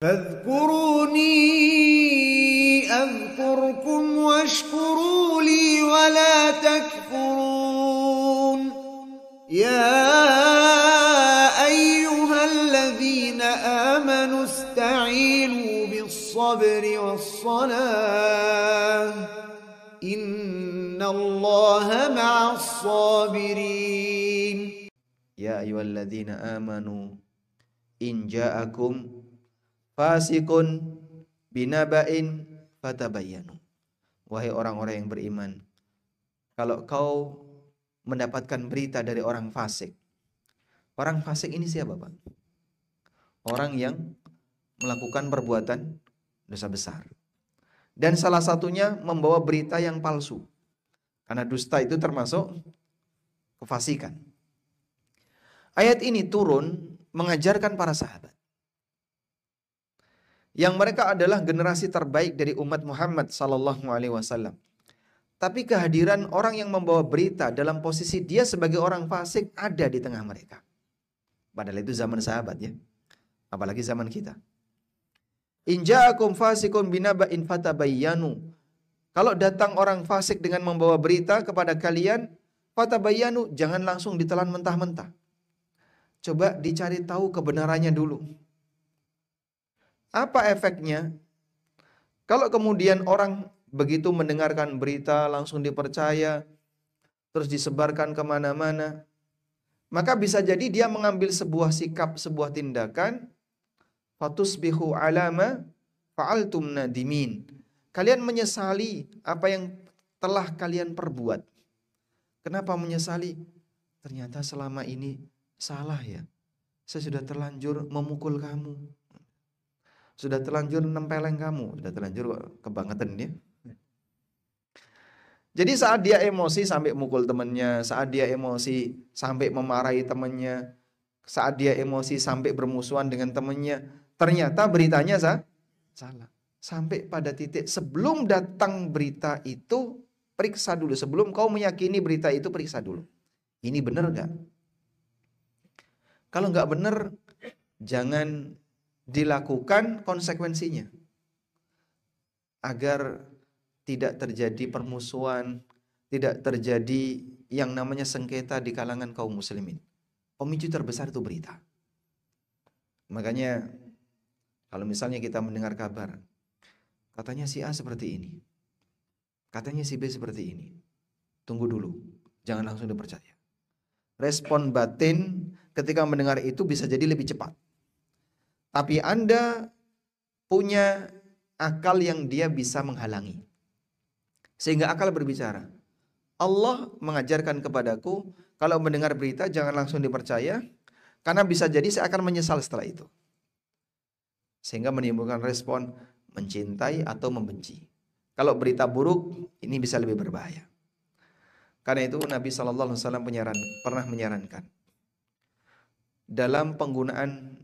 فاذكروني أذكركم واشكروا لي ولا تكفرون يا أيها الذين آمنوا استعينوا بالصبر والصلاة إن الله مع الصابرين يا أيها الذين آمنوا إن جاءكم fasikun binaba'in fatabayyanu. Wahai orang-orang yang beriman, kalau kau mendapatkan berita dari orang fasik. Orang fasik ini siapa, Pak? Orang yang melakukan perbuatan dosa besar. Dan salah satunya membawa berita yang palsu. Karena dusta itu termasuk kefasikan. Ayat ini turun mengajarkan para sahabat yang mereka adalah generasi terbaik dari umat Muhammad sallallahu alaihi wasallam. Tapi kehadiran orang yang membawa berita dalam posisi dia sebagai orang fasik ada di tengah mereka. Padahal itu zaman sahabat ya. Apalagi zaman kita. Inja'akum fasikun binaba'in fatabayyanu. Kalau datang orang fasik dengan membawa berita kepada kalian, fatabayyanu, jangan langsung ditelan mentah-mentah. Coba dicari tahu kebenarannya dulu apa efeknya? Kalau kemudian orang begitu mendengarkan berita langsung dipercaya, terus disebarkan kemana-mana, maka bisa jadi dia mengambil sebuah sikap, sebuah tindakan, fatusbihu alama fa'altum nadimin. Kalian menyesali apa yang telah kalian perbuat. Kenapa menyesali? Ternyata selama ini salah ya. Saya sudah terlanjur memukul kamu. Sudah terlanjur nempeleng kamu, sudah terlanjur kebangetan dia. Jadi saat dia emosi sampai mukul temennya, saat dia emosi sampai memarahi temennya, saat dia emosi sampai bermusuhan dengan temennya, ternyata beritanya sah, salah. Sampai pada titik sebelum datang berita itu, periksa dulu. Sebelum kau meyakini berita itu, periksa dulu. Ini benar gak? Kalau nggak benar, jangan dilakukan konsekuensinya agar tidak terjadi permusuhan, tidak terjadi yang namanya sengketa di kalangan kaum muslimin. Pemicu terbesar itu berita. Makanya kalau misalnya kita mendengar kabar, katanya si A seperti ini, katanya si B seperti ini. Tunggu dulu, jangan langsung dipercaya. Respon batin ketika mendengar itu bisa jadi lebih cepat. Tapi Anda punya akal yang dia bisa menghalangi. Sehingga akal berbicara. Allah mengajarkan kepadaku kalau mendengar berita jangan langsung dipercaya karena bisa jadi saya akan menyesal setelah itu. Sehingga menimbulkan respon mencintai atau membenci. Kalau berita buruk ini bisa lebih berbahaya. Karena itu Nabi saw. menyaran, pernah menyarankan dalam penggunaan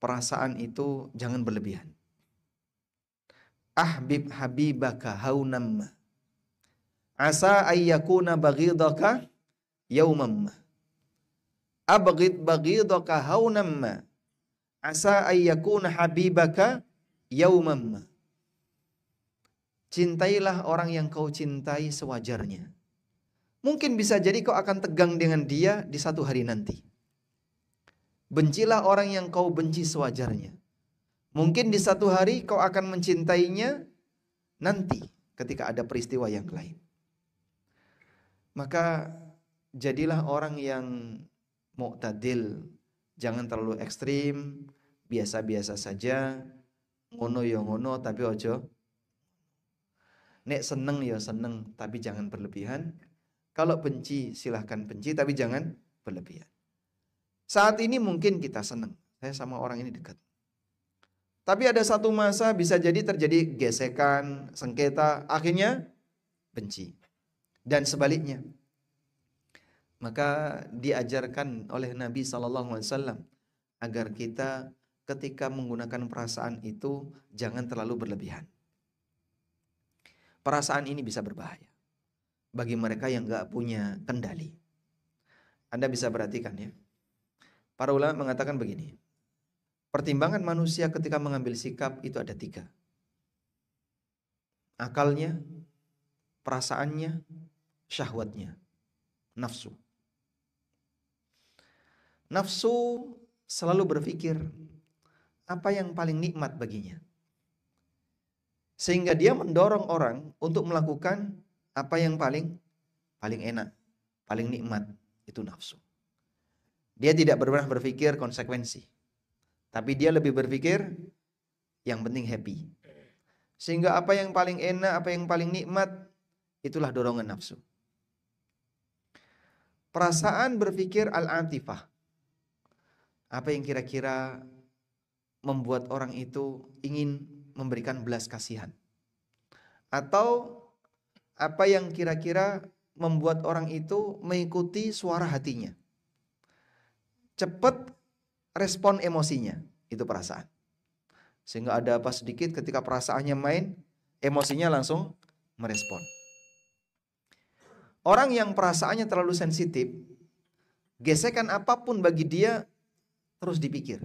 perasaan itu jangan berlebihan. Ahbib habibaka haunam. Asa ayyakuna baghidaka yaumam. Abghid baghidaka haunam. Asa ayyakuna habibaka yaumam. Cintailah orang yang kau cintai sewajarnya. Mungkin bisa jadi kau akan tegang dengan dia di satu hari nanti. Bencilah orang yang kau benci sewajarnya. Mungkin di satu hari kau akan mencintainya nanti ketika ada peristiwa yang lain. Maka jadilah orang yang mu'tadil, jangan terlalu ekstrim, biasa-biasa saja, ngono ya ngono tapi ojo. Nek seneng ya seneng tapi jangan berlebihan. Kalau benci silahkan benci tapi jangan berlebihan. Saat ini mungkin kita senang, saya sama orang ini dekat. Tapi ada satu masa bisa jadi terjadi gesekan, sengketa, akhirnya benci. Dan sebaliknya. Maka diajarkan oleh Nabi SAW. agar kita ketika menggunakan perasaan itu jangan terlalu berlebihan. Perasaan ini bisa berbahaya bagi mereka yang gak punya kendali. Anda bisa perhatikan ya, Para ulama mengatakan begini. Pertimbangan manusia ketika mengambil sikap itu ada tiga. Akalnya, perasaannya, syahwatnya, nafsu. Nafsu selalu berpikir apa yang paling nikmat baginya. Sehingga dia mendorong orang untuk melakukan apa yang paling paling enak, paling nikmat, itu nafsu. Dia tidak pernah berpikir konsekuensi. Tapi dia lebih berpikir yang penting happy. Sehingga apa yang paling enak, apa yang paling nikmat, itulah dorongan nafsu. Perasaan berpikir al antifah Apa yang kira-kira membuat orang itu ingin memberikan belas kasihan. Atau apa yang kira-kira membuat orang itu mengikuti suara hatinya cepat respon emosinya, itu perasaan. Sehingga ada apa sedikit ketika perasaannya main, emosinya langsung merespon. Orang yang perasaannya terlalu sensitif, gesekan apapun bagi dia terus dipikir.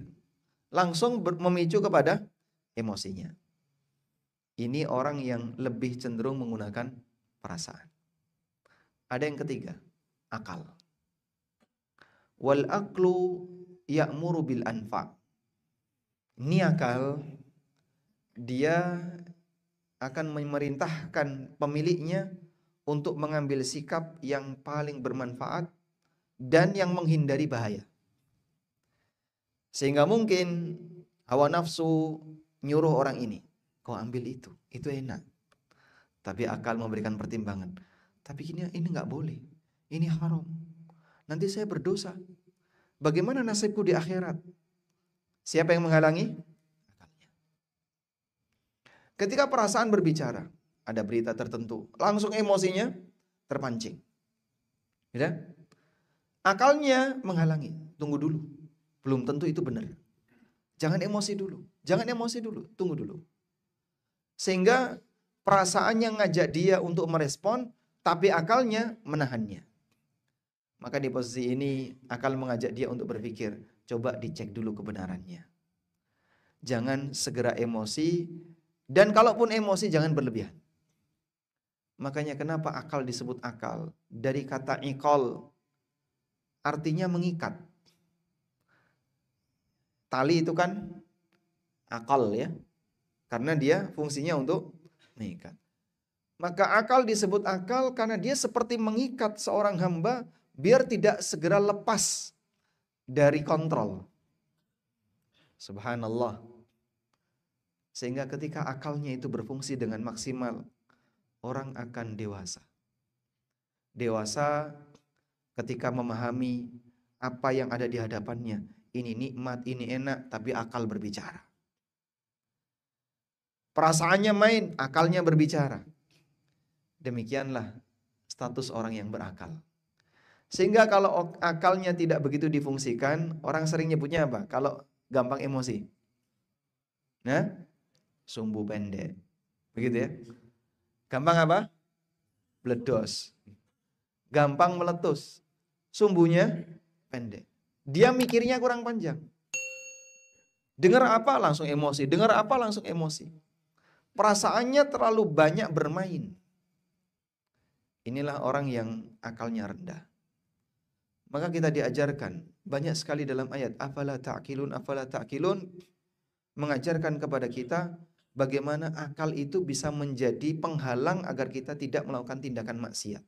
Langsung memicu kepada emosinya. Ini orang yang lebih cenderung menggunakan perasaan. Ada yang ketiga, akal wal aklu ya'muru bil anfaq. Niakal dia akan memerintahkan pemiliknya untuk mengambil sikap yang paling bermanfaat dan yang menghindari bahaya. Sehingga mungkin hawa nafsu nyuruh orang ini, kau ambil itu, itu enak. Tapi akal memberikan pertimbangan. Tapi ini ini nggak boleh, ini haram nanti saya berdosa. Bagaimana nasibku di akhirat? Siapa yang menghalangi? Ketika perasaan berbicara, ada berita tertentu, langsung emosinya terpancing. Ya? Akalnya menghalangi, tunggu dulu. Belum tentu itu benar. Jangan emosi dulu, jangan emosi dulu, tunggu dulu. Sehingga perasaannya ngajak dia untuk merespon, tapi akalnya menahannya. Maka di posisi ini akal mengajak dia untuk berpikir, coba dicek dulu kebenarannya. Jangan segera emosi dan kalaupun emosi jangan berlebihan. Makanya kenapa akal disebut akal? Dari kata ikol artinya mengikat. Tali itu kan akal ya. Karena dia fungsinya untuk mengikat. Maka akal disebut akal karena dia seperti mengikat seorang hamba biar tidak segera lepas dari kontrol. Subhanallah. Sehingga ketika akalnya itu berfungsi dengan maksimal, orang akan dewasa. Dewasa ketika memahami apa yang ada di hadapannya. Ini nikmat, ini enak, tapi akal berbicara. Perasaannya main, akalnya berbicara. Demikianlah status orang yang berakal. Sehingga kalau akalnya tidak begitu difungsikan, orang sering nyebutnya apa? Kalau gampang emosi. Nah, sumbu pendek. Begitu ya. Gampang apa? Bledos. Gampang meletus. Sumbunya pendek. Dia mikirnya kurang panjang. Dengar apa langsung emosi, dengar apa langsung emosi. Perasaannya terlalu banyak bermain. Inilah orang yang akalnya rendah. Maka kita diajarkan banyak sekali dalam ayat afala ta'qilun afala ta'qilun mengajarkan kepada kita bagaimana akal itu bisa menjadi penghalang agar kita tidak melakukan tindakan maksiat.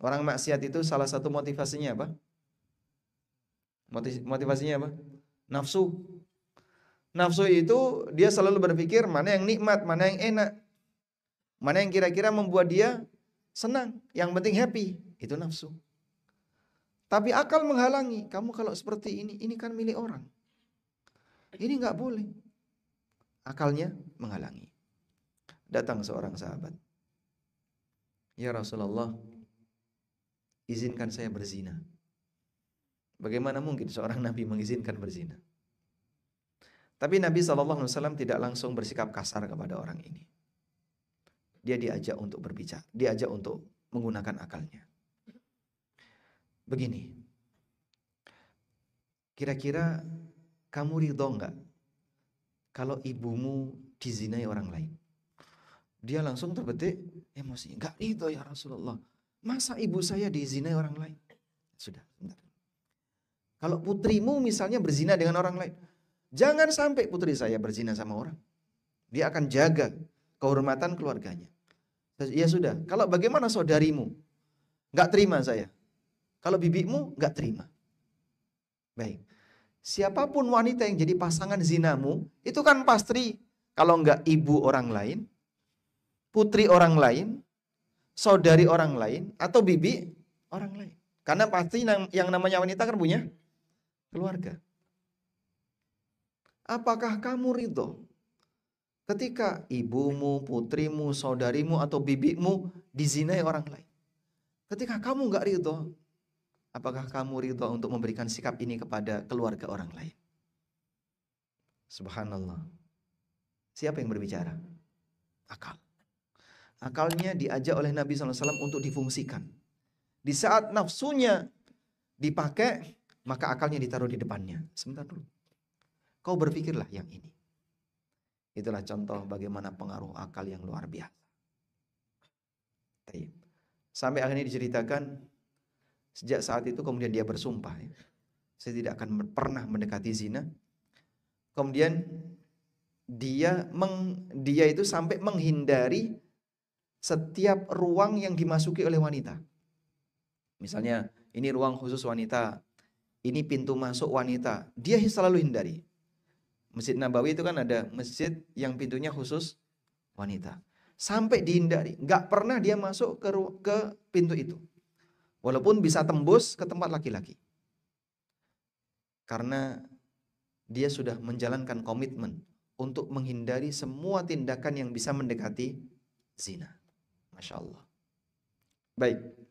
Orang maksiat itu salah satu motivasinya apa? Motivasinya apa? Nafsu. Nafsu itu dia selalu berpikir mana yang nikmat, mana yang enak. Mana yang kira-kira membuat dia senang, yang penting happy, itu nafsu. Tapi akal menghalangi. Kamu kalau seperti ini, ini kan milik orang. Ini nggak boleh. Akalnya menghalangi. Datang seorang sahabat. Ya Rasulullah, izinkan saya berzina. Bagaimana mungkin seorang nabi mengizinkan berzina? Tapi Nabi SAW tidak langsung bersikap kasar kepada orang ini. Dia diajak untuk berbicara, diajak untuk menggunakan akalnya begini. Kira-kira kamu ridho nggak kalau ibumu dizinai orang lain? Dia langsung terbetik emosi. enggak ridho ya Rasulullah. Masa ibu saya dizinai orang lain? Sudah, bentar. Kalau putrimu misalnya berzina dengan orang lain, jangan sampai putri saya berzina sama orang. Dia akan jaga kehormatan keluarganya. Ya sudah, kalau bagaimana saudarimu? Nggak terima saya. Kalau bibimu nggak terima. Baik. Siapapun wanita yang jadi pasangan zinamu, itu kan pasti kalau nggak ibu orang lain, putri orang lain, saudari orang lain, atau bibi orang lain. Karena pasti yang namanya wanita kan punya keluarga. Apakah kamu ridho ketika ibumu, putrimu, saudarimu, atau bibimu dizinai orang lain? Ketika kamu nggak ridho, Apakah kamu ridho untuk memberikan sikap ini kepada keluarga orang lain? Subhanallah. Siapa yang berbicara? Akal. Akalnya diajak oleh Nabi SAW untuk difungsikan. Di saat nafsunya dipakai, maka akalnya ditaruh di depannya. Sebentar dulu. Kau berpikirlah yang ini. Itulah contoh bagaimana pengaruh akal yang luar biasa. Sampai akhirnya diceritakan Sejak saat itu kemudian dia bersumpah, ya. saya tidak akan pernah mendekati zina. Kemudian dia meng, dia itu sampai menghindari setiap ruang yang dimasuki oleh wanita. Misalnya ini ruang khusus wanita, ini pintu masuk wanita, dia selalu hindari. Masjid Nabawi itu kan ada masjid yang pintunya khusus wanita. Sampai dihindari, Gak pernah dia masuk ke, ke pintu itu. Walaupun bisa tembus ke tempat laki-laki. Karena dia sudah menjalankan komitmen untuk menghindari semua tindakan yang bisa mendekati zina. Masya Allah. Baik,